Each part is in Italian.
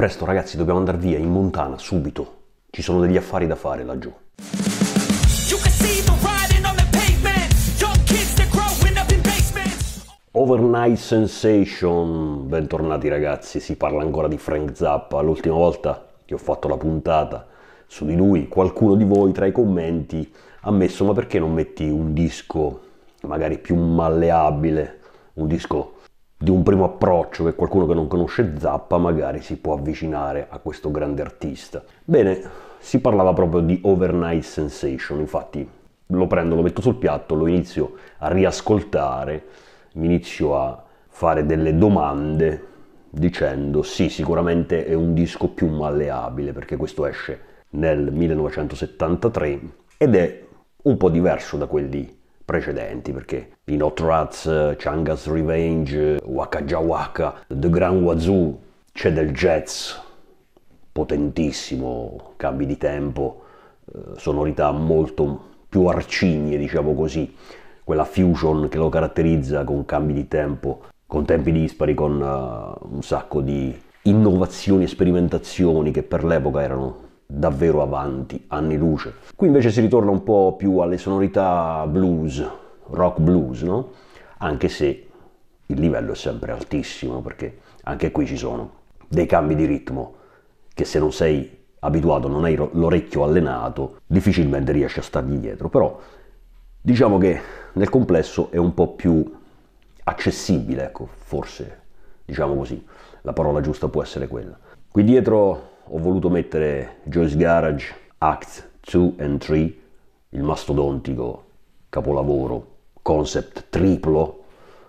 Presto ragazzi, dobbiamo andare via in Montana, subito. Ci sono degli affari da fare laggiù. Overnight Sensation, bentornati ragazzi, si parla ancora di Frank Zappa. L'ultima volta che ho fatto la puntata su di lui, qualcuno di voi tra i commenti ha messo ma perché non metti un disco magari più malleabile, un disco di un primo approccio che qualcuno che non conosce Zappa magari si può avvicinare a questo grande artista. Bene, si parlava proprio di overnight sensation, infatti lo prendo, lo metto sul piatto, lo inizio a riascoltare, mi inizio a fare delle domande dicendo sì, sicuramente è un disco più malleabile perché questo esce nel 1973 ed è un po' diverso da quelli precedenti perché Pinot Rats, Changas Revenge, Waka Jawaka, The Grand Wazoo, c'è del jazz potentissimo, cambi di tempo, eh, sonorità molto più arcigne, diciamo così, quella fusion che lo caratterizza con cambi di tempo, con tempi dispari, con uh, un sacco di innovazioni e sperimentazioni che per l'epoca erano davvero avanti, anni luce. Qui invece si ritorna un po' più alle sonorità blues, rock blues, no? Anche se il livello è sempre altissimo, perché anche qui ci sono dei cambi di ritmo che se non sei abituato, non hai l'orecchio allenato, difficilmente riesci a stargli dietro, però diciamo che nel complesso è un po' più accessibile, ecco, forse, diciamo così, la parola giusta può essere quella. Qui dietro ho voluto mettere Joyce Garage Acts 2 and 3, il mastodontico capolavoro, concept triplo,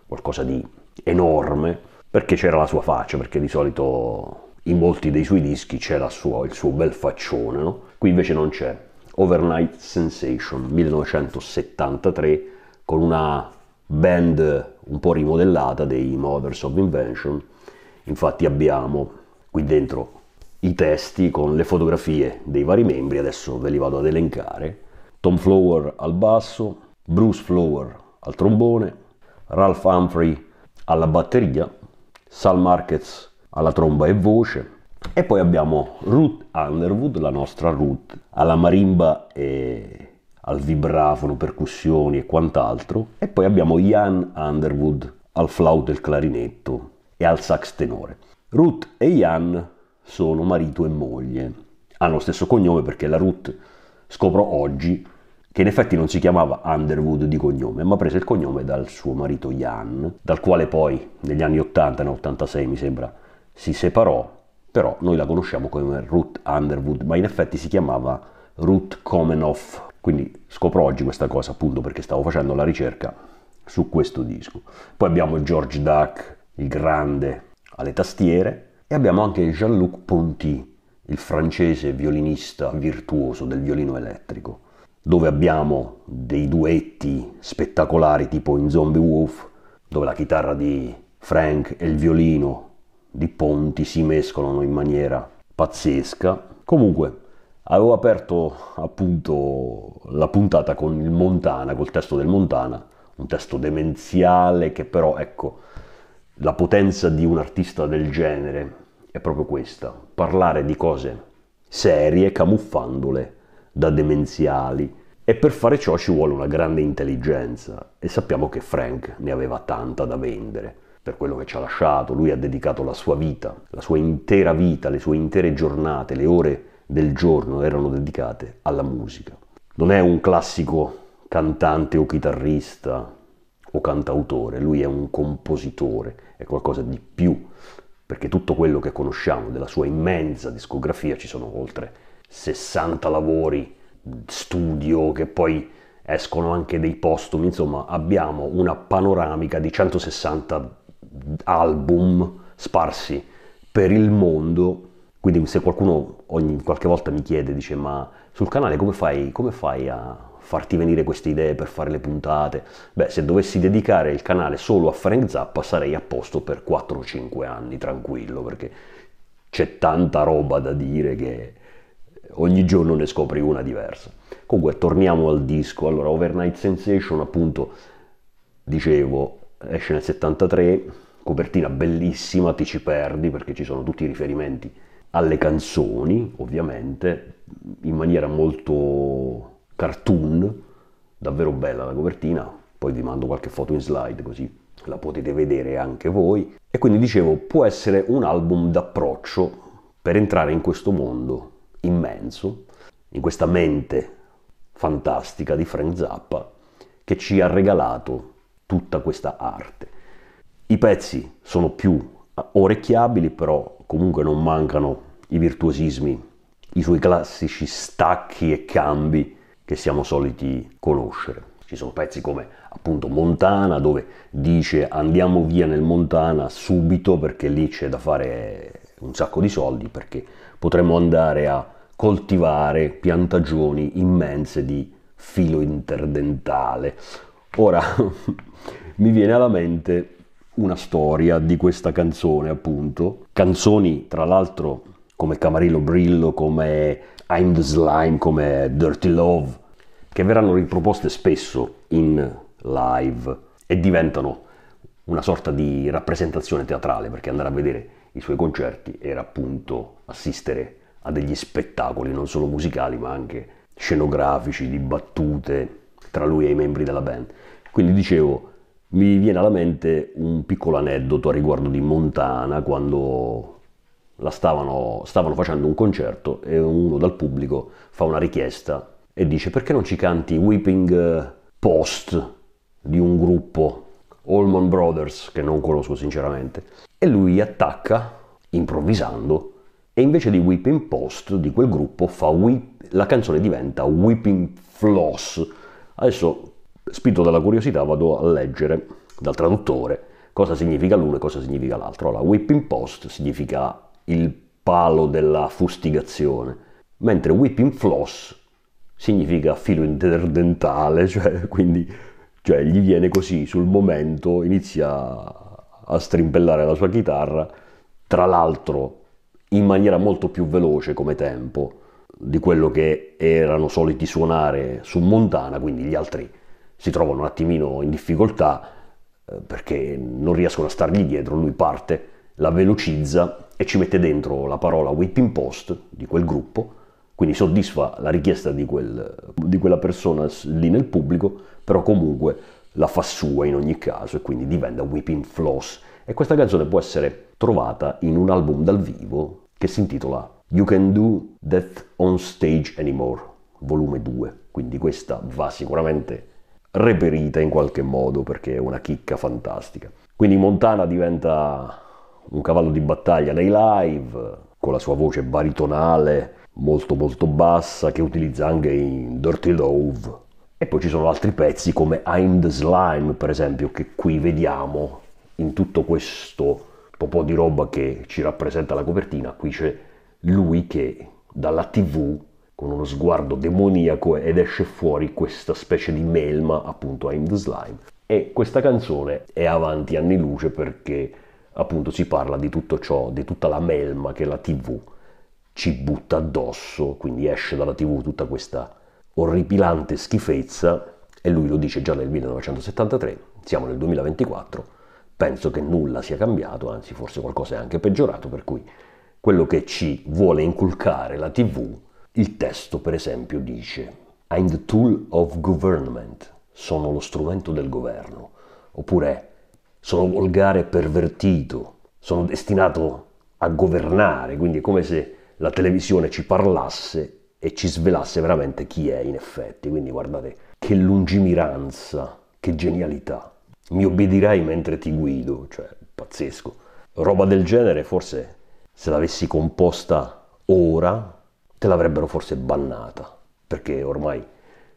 qualcosa di enorme, perché c'era la sua faccia, perché di solito in molti dei suoi dischi c'è sua, il suo bel faccione, no? qui invece non c'è. Overnight Sensation 1973 con una band un po' rimodellata dei Mothers of Invention. Infatti abbiamo qui dentro i testi con le fotografie dei vari membri, adesso ve li vado ad elencare. Tom Flower al basso, Bruce Flower al trombone, Ralph Humphrey alla batteria, Sal Marquez alla tromba e voce, e poi abbiamo Ruth Underwood, la nostra Ruth, alla marimba e al vibrafono, percussioni e quant'altro. E poi abbiamo Ian Underwood al flauto e il clarinetto e al sax tenore. Ruth e Ian sono marito e moglie. Hanno lo stesso cognome perché la Ruth scoprò oggi che in effetti non si chiamava Underwood di cognome, ma prese il cognome dal suo marito Jan, dal quale poi negli anni 80, nel 86 mi sembra, si separò, però noi la conosciamo come Ruth Underwood, ma in effetti si chiamava Ruth Komenoff. Quindi scopro oggi questa cosa appunto perché stavo facendo la ricerca su questo disco. Poi abbiamo George Duck, il grande, alle tastiere, e abbiamo anche Jean-Luc Ponty, il francese violinista virtuoso del violino elettrico, dove abbiamo dei duetti spettacolari tipo in Zombie Wolf, dove la chitarra di Frank e il violino di Ponti si mescolano in maniera pazzesca. Comunque, avevo aperto appunto la puntata con il Montana, col testo del Montana, un testo demenziale che però, ecco, la potenza di un artista del genere è proprio questa, parlare di cose serie camuffandole da demenziali. E per fare ciò ci vuole una grande intelligenza e sappiamo che Frank ne aveva tanta da vendere per quello che ci ha lasciato, lui ha dedicato la sua vita, la sua intera vita, le sue intere giornate, le ore del giorno erano dedicate alla musica. Non è un classico cantante o chitarrista o cantautore, lui è un compositore, è qualcosa di più, perché tutto quello che conosciamo della sua immensa discografia ci sono oltre 60 lavori, studio che poi escono anche dei postumi, insomma abbiamo una panoramica di 160 album sparsi per il mondo. Quindi se qualcuno ogni qualche volta mi chiede, dice ma sul canale come fai, come fai a farti venire queste idee per fare le puntate. Beh, se dovessi dedicare il canale solo a Frank Zappa sarei a posto per 4-5 anni, tranquillo, perché c'è tanta roba da dire che ogni giorno ne scopri una diversa. Comunque, torniamo al disco. Allora, Overnight Sensation, appunto, dicevo, esce nel 73, copertina bellissima, ti ci perdi perché ci sono tutti i riferimenti alle canzoni, ovviamente, in maniera molto cartoon, davvero bella la copertina, poi vi mando qualche foto in slide così la potete vedere anche voi. E quindi dicevo, può essere un album d'approccio per entrare in questo mondo immenso, in questa mente fantastica di Frank Zappa che ci ha regalato tutta questa arte. I pezzi sono più orecchiabili, però comunque non mancano i virtuosismi, i suoi classici stacchi e cambi che siamo soliti conoscere. Ci sono pezzi come appunto Montana dove dice andiamo via nel Montana subito perché lì c'è da fare un sacco di soldi perché potremmo andare a coltivare piantagioni immense di filo interdentale. Ora mi viene alla mente una storia di questa canzone, appunto. Canzoni, tra l'altro, come Camarillo Brillo, come I'm the Slime, come Dirty Love, che verranno riproposte spesso in live e diventano una sorta di rappresentazione teatrale, perché andare a vedere i suoi concerti era appunto assistere a degli spettacoli non solo musicali ma anche scenografici, di battute tra lui e i membri della band. Quindi dicevo, mi viene alla mente un piccolo aneddoto a riguardo di Montana quando stavano, stavano facendo un concerto e uno dal pubblico fa una richiesta e dice perché non ci canti Whipping eh, Post di un gruppo, Allman Brothers, che non conosco sinceramente, e lui attacca improvvisando e invece di Whipping Post di quel gruppo whip, la canzone diventa Whipping Floss. Adesso, spinto dalla curiosità, vado a leggere dal traduttore cosa significa l'uno e cosa significa l'altro. Allora, Whipping Post significa il palo della fustigazione, mentre Whipping Floss significa filo interdentale, cioè quindi cioè, gli viene così sul momento, inizia a strimpellare la sua chitarra, tra l'altro in maniera molto più veloce come tempo di quello che erano soliti suonare su Montana, quindi gli altri si trovano un attimino in difficoltà eh, perché non riescono a stargli dietro, lui parte, la velocizza e ci mette dentro la parola whipping post di quel gruppo quindi soddisfa la richiesta di, quel, di quella persona lì nel pubblico, però comunque la fa sua in ogni caso e quindi diventa Weeping Floss. E questa canzone può essere trovata in un album dal vivo che si intitola You Can Do Death on Stage Anymore, volume 2. Quindi questa va sicuramente reperita in qualche modo perché è una chicca fantastica. Quindi Montana diventa un cavallo di battaglia nei live, con la sua voce baritonale, molto molto bassa che utilizza anche in Dirty Love. E poi ci sono altri pezzi come I'm the Slime, per esempio, che qui vediamo in tutto questo po' di roba che ci rappresenta la copertina. Qui c'è lui che dalla TV con uno sguardo demoniaco ed esce fuori questa specie di melma, appunto I'm the Slime. E questa canzone è avanti anni luce perché appunto si parla di tutto ciò, di tutta la melma che è la TV ci butta addosso, quindi esce dalla tv tutta questa orripilante schifezza e lui lo dice già nel 1973, siamo nel 2024, penso che nulla sia cambiato, anzi forse qualcosa è anche peggiorato, per cui quello che ci vuole inculcare la tv, il testo per esempio dice I'm the tool of government, sono lo strumento del governo, oppure sono volgare e pervertito, sono destinato a governare, quindi è come se la televisione ci parlasse e ci svelasse veramente chi è in effetti. Quindi guardate che lungimiranza, che genialità. Mi obbedirai mentre ti guido, cioè pazzesco. Roba del genere forse se l'avessi composta ora te l'avrebbero forse bannata, perché ormai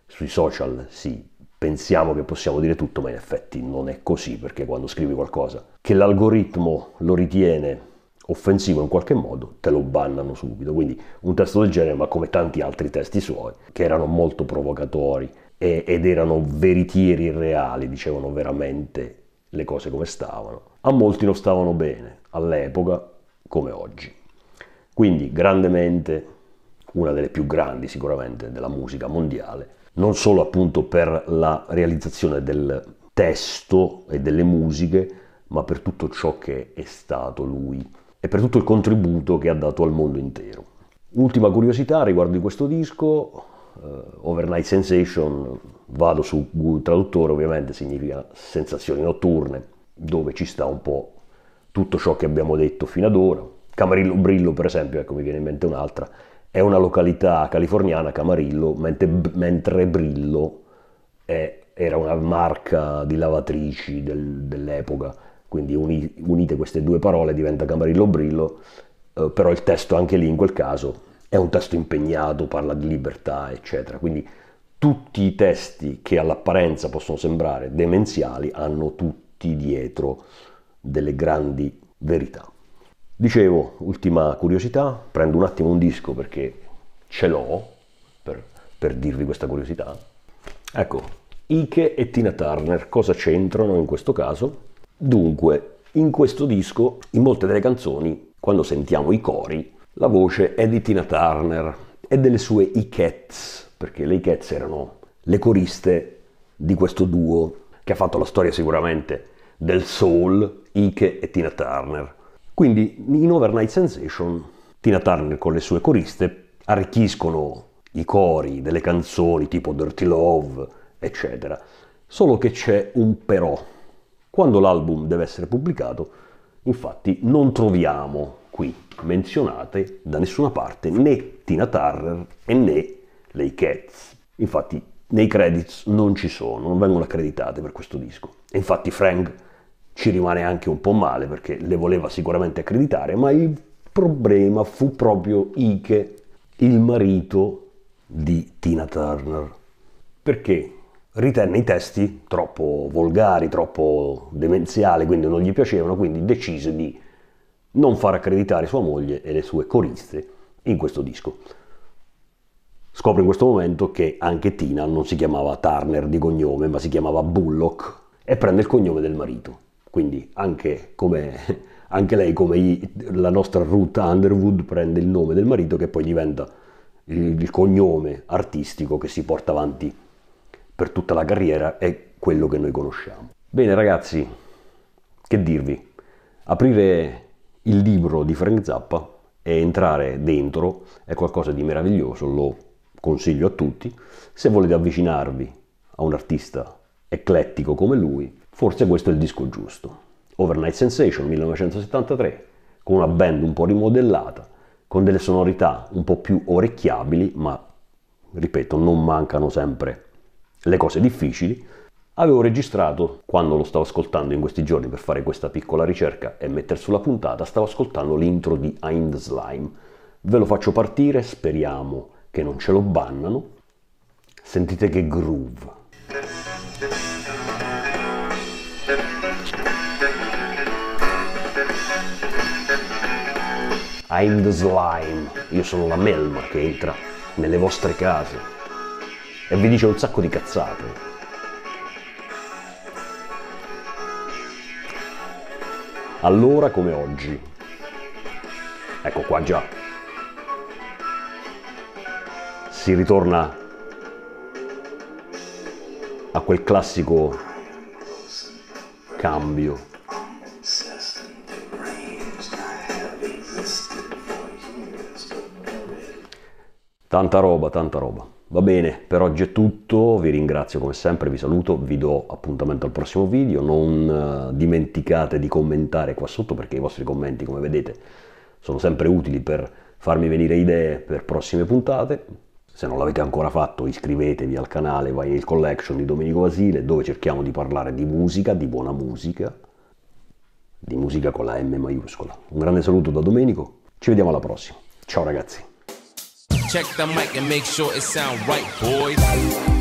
sui social sì, pensiamo che possiamo dire tutto, ma in effetti non è così, perché quando scrivi qualcosa che l'algoritmo lo ritiene offensivo in qualche modo, te lo bannano subito. Quindi un testo del genere, ma come tanti altri testi suoi, che erano molto provocatori e, ed erano veritieri reali, dicevano veramente le cose come stavano, a molti non stavano bene, all'epoca come oggi. Quindi grandemente una delle più grandi sicuramente della musica mondiale, non solo appunto per la realizzazione del testo e delle musiche, ma per tutto ciò che è stato lui e per tutto il contributo che ha dato al mondo intero. Ultima curiosità riguardo di questo disco, uh, Overnight Sensation, vado su Google Traduttore, ovviamente significa sensazioni notturne, dove ci sta un po' tutto ciò che abbiamo detto fino ad ora. Camarillo Brillo, per esempio, ecco mi viene in mente un'altra, è una località californiana, Camarillo, mentre, mentre Brillo è, era una marca di lavatrici del, dell'epoca quindi uni, unite queste due parole diventa Camarillo Brillo, eh, però il testo anche lì in quel caso è un testo impegnato, parla di libertà, eccetera. Quindi tutti i testi che all'apparenza possono sembrare demenziali hanno tutti dietro delle grandi verità. Dicevo, ultima curiosità, prendo un attimo un disco perché ce l'ho per, per dirvi questa curiosità. Ecco, Ike e Tina Turner cosa c'entrano in questo caso? Dunque, in questo disco, in molte delle canzoni, quando sentiamo i cori, la voce è di Tina Turner e delle sue E-Cats, perché le E-Cats erano le coriste di questo duo che ha fatto la storia sicuramente del soul, Ike e Tina Turner. Quindi in Overnight Sensation Tina Turner con le sue coriste arricchiscono i cori delle canzoni tipo Dirty Love, eccetera. Solo che c'è un però quando l'album deve essere pubblicato, infatti, non troviamo qui menzionate da nessuna parte né Tina Turner e né le Cats. Infatti, nei credits non ci sono, non vengono accreditate per questo disco. E infatti Frank ci rimane anche un po' male perché le voleva sicuramente accreditare, ma il problema fu proprio Ike, il marito di Tina Turner. Perché ritenne i testi troppo volgari, troppo demenziali, quindi non gli piacevano, quindi decise di non far accreditare sua moglie e le sue coriste in questo disco. Scopre in questo momento che anche Tina non si chiamava Turner di cognome, ma si chiamava Bullock e prende il cognome del marito. Quindi anche, come, anche lei, come i, la nostra Ruth Underwood, prende il nome del marito che poi diventa il, il cognome artistico che si porta avanti per tutta la carriera è quello che noi conosciamo. Bene ragazzi, che dirvi? Aprire il libro di Frank Zappa e entrare dentro è qualcosa di meraviglioso, lo consiglio a tutti. Se volete avvicinarvi a un artista eclettico come lui, forse questo è il disco giusto. Overnight Sensation 1973, con una band un po' rimodellata, con delle sonorità un po' più orecchiabili, ma ripeto, non mancano sempre le cose difficili, avevo registrato, quando lo stavo ascoltando in questi giorni per fare questa piccola ricerca e mettere sulla puntata, stavo ascoltando l'intro di I'm Slime. Ve lo faccio partire, speriamo che non ce lo bannano. Sentite che groove. I'm the slime, io sono la melma che entra nelle vostre case e vi dice un sacco di cazzate. Allora come oggi. Ecco qua già. Si ritorna a quel classico cambio. Tanta roba, tanta roba. Va bene, per oggi è tutto, vi ringrazio come sempre, vi saluto, vi do appuntamento al prossimo video, non eh, dimenticate di commentare qua sotto perché i vostri commenti, come vedete, sono sempre utili per farmi venire idee per prossime puntate. Se non l'avete ancora fatto iscrivetevi al canale Vinyl Collection di Domenico Vasile dove cerchiamo di parlare di musica, di buona musica, di musica con la M maiuscola. Un grande saluto da Domenico, ci vediamo alla prossima. Ciao ragazzi! Check the mic and make sure it sound right, boys.